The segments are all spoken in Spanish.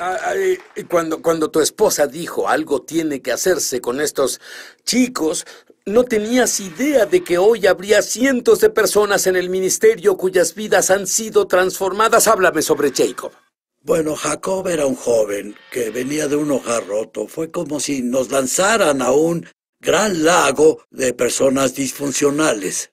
Ah, ah, cuando, cuando tu esposa dijo algo tiene que hacerse con estos chicos, no tenías idea de que hoy habría cientos de personas en el ministerio cuyas vidas han sido transformadas. Háblame sobre Jacob. Bueno, Jacob era un joven que venía de un hogar roto. Fue como si nos lanzaran a un gran lago de personas disfuncionales.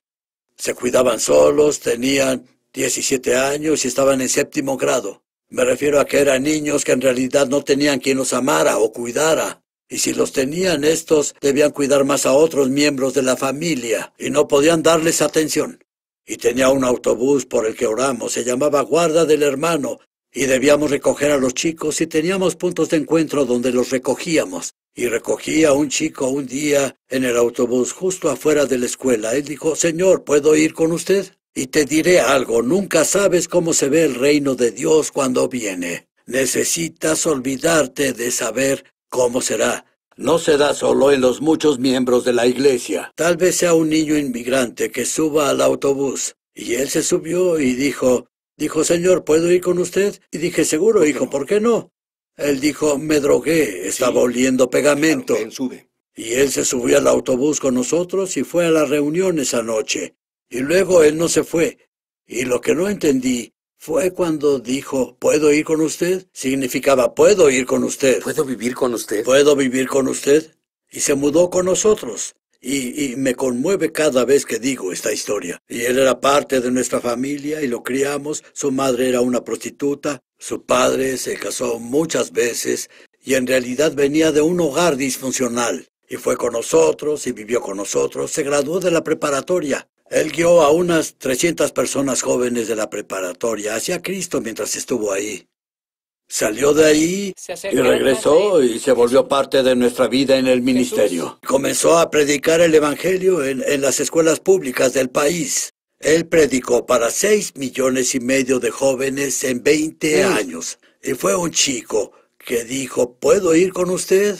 Se cuidaban solos, tenían 17 años y estaban en séptimo grado. Me refiero a que eran niños que en realidad no tenían quien los amara o cuidara. Y si los tenían, estos debían cuidar más a otros miembros de la familia y no podían darles atención. Y tenía un autobús por el que oramos, se llamaba Guarda del Hermano, y debíamos recoger a los chicos y teníamos puntos de encuentro donde los recogíamos. Y recogía a un chico un día en el autobús justo afuera de la escuela. Él dijo, Señor, ¿puedo ir con usted? Y te diré algo, nunca sabes cómo se ve el reino de Dios cuando viene. Necesitas olvidarte de saber cómo será. No será solo en los muchos miembros de la iglesia. Tal vez sea un niño inmigrante que suba al autobús. Y él se subió y dijo, dijo, Señor, ¿puedo ir con usted? Y dije, seguro, hijo, ¿por qué no? Él dijo, me drogué, estaba oliendo pegamento. Y él se subió al autobús con nosotros y fue a la reunión esa noche. Y luego él no se fue. Y lo que no entendí fue cuando dijo, ¿puedo ir con usted? Significaba, ¿puedo ir con usted? ¿Puedo vivir con usted? ¿Puedo vivir con usted? Y se mudó con nosotros. Y, me conmueve cada vez que digo esta historia. Y él era parte de nuestra familia y lo criamos. Su madre era una prostituta. Su padre se casó muchas veces y en realidad venía de un hogar disfuncional. Y fue con nosotros y vivió con nosotros. Se graduó de la preparatoria él guió a unas 300 personas jóvenes de la preparatoria hacia Cristo mientras estuvo ahí. Salió de ahí y regresó y se volvió parte de nuestra vida en el ministerio. Comenzó a predicar el Evangelio en, las escuelas públicas del país. Él predicó para 6 millones y medio de jóvenes en 20 años. Y fue un chico que dijo, ¿puedo ir con usted?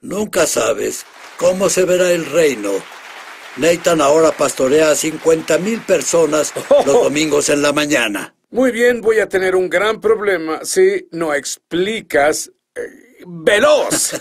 Nunca sabes cómo se verá el reino Nathan ahora pastorea a 50,000 mil personas los domingos en la mañana. Muy bien, voy a tener un gran problema si no explicas eh, veloz.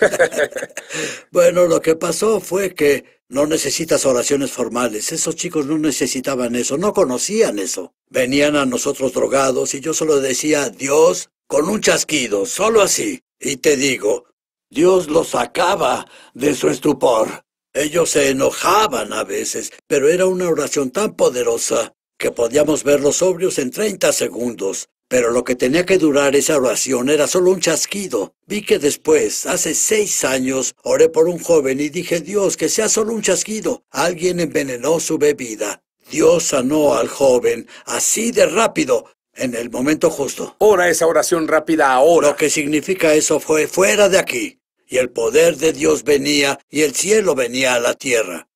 bueno, lo que pasó fue que no necesitas oraciones formales. Esos chicos no necesitaban eso, no conocían eso. Venían a nosotros drogados y yo solo decía Dios con un chasquido, solo así. Y te digo, Dios los sacaba de su estupor. Ellos se enojaban a veces, pero era una oración tan poderosa que podíamos ver los sobrios en 30 segundos. Pero lo que tenía que durar esa oración era solo un chasquido. Vi que después, hace seis años, oré por un joven y dije, Dios, que sea solo un chasquido. Alguien envenenó su bebida. Dios sanó al joven, así de rápido, en el momento justo. Ora esa oración rápida ahora. Lo que significa eso fue fuera de aquí y el poder de Dios venía, y el cielo venía a la tierra.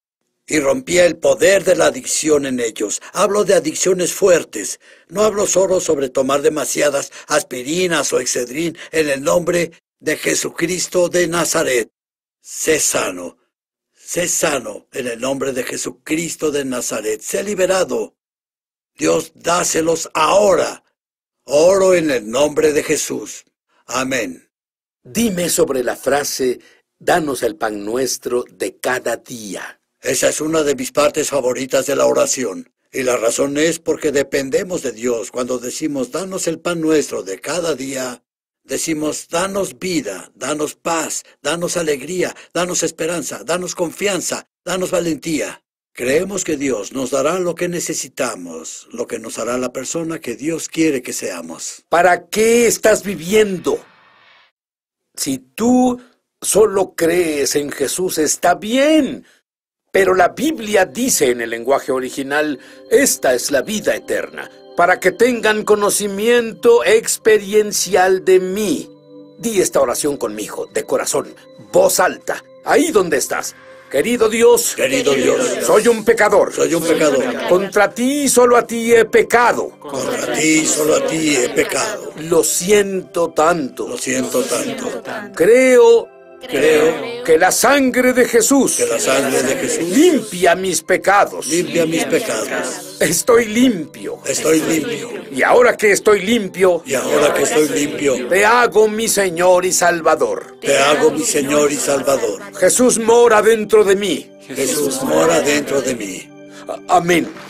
Y rompía el poder de la adicción en ellos. Hablo de adicciones fuertes. No hablo solo sobre tomar demasiadas aspirinas o excedrín en el nombre de Jesucristo de Nazaret. Sé sano. Sé sano en el nombre de Jesucristo de Nazaret. Sé liberado. Dios dáselos ahora. Oro en el nombre de Jesús. Amén. Dime sobre la frase, danos el pan nuestro de cada día. Esa es una de mis partes favoritas de la oración. Y la razón es porque dependemos de Dios. Cuando decimos, danos el pan nuestro de cada día, decimos, danos vida, danos paz, danos alegría, danos esperanza, danos confianza, danos valentía. Creemos que Dios nos dará lo que necesitamos, lo que nos hará la persona que Dios quiere que seamos. ¿Para qué estás viviendo? Si tú solo crees en Jesús, está bien. Pero la Biblia dice en el lenguaje original, esta es la vida eterna, para que tengan conocimiento experiencial de mí. Di esta oración conmigo, de corazón, voz alta, ahí donde estás. Querido Dios, querido Dios, soy un pecador. Soy un pecador. Contra ti solo a ti he pecado. Contra ti solo a ti he pecado. Lo siento tanto. Lo siento tanto. Creo Creo que la sangre de Jesús, que la sangre de Jesús limpia mis pecados. Limpia mis pecados. Estoy limpio. Estoy limpio. Y ahora que estoy limpio, y ahora que estoy limpio, te hago mi Señor y Salvador. Te hago mi Señor y Salvador. Jesús mora dentro de mí. Jesús mora dentro de mí. Amén.